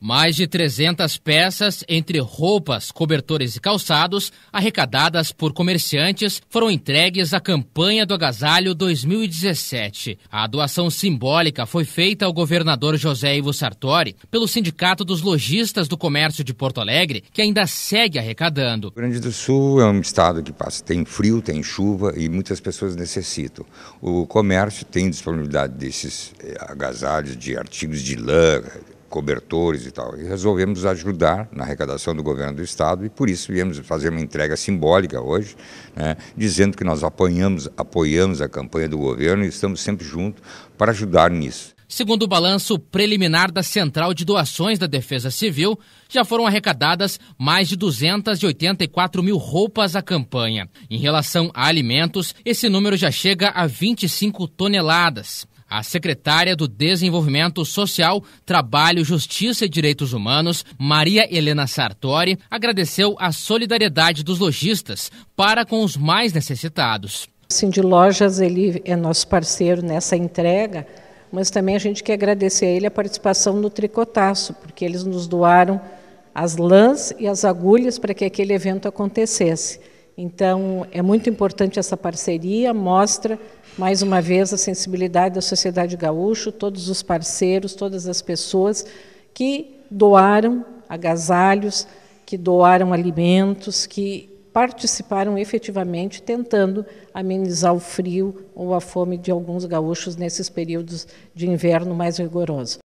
Mais de 300 peças, entre roupas, cobertores e calçados, arrecadadas por comerciantes, foram entregues à campanha do agasalho 2017. A doação simbólica foi feita ao governador José Ivo Sartori pelo Sindicato dos Lojistas do Comércio de Porto Alegre, que ainda segue arrecadando. O Grande do Sul é um estado que passa, tem frio, tem chuva e muitas pessoas necessitam. O comércio tem disponibilidade desses eh, agasalhos, de artigos de lã, cobertores e tal. E resolvemos ajudar na arrecadação do governo do Estado e por isso viemos fazer uma entrega simbólica hoje, né, dizendo que nós apoiamos, apoiamos a campanha do governo e estamos sempre juntos para ajudar nisso. Segundo o balanço preliminar da Central de Doações da Defesa Civil, já foram arrecadadas mais de 284 mil roupas à campanha. Em relação a alimentos, esse número já chega a 25 toneladas. A secretária do Desenvolvimento Social, Trabalho, Justiça e Direitos Humanos, Maria Helena Sartori, agradeceu a solidariedade dos lojistas para com os mais necessitados. O assim, Cindy Lojas ele é nosso parceiro nessa entrega, mas também a gente quer agradecer a ele a participação no tricotaço, porque eles nos doaram as lãs e as agulhas para que aquele evento acontecesse. Então, é muito importante essa parceria, mostra, mais uma vez, a sensibilidade da sociedade gaúcha, todos os parceiros, todas as pessoas que doaram agasalhos, que doaram alimentos, que participaram efetivamente tentando amenizar o frio ou a fome de alguns gaúchos nesses períodos de inverno mais rigoroso.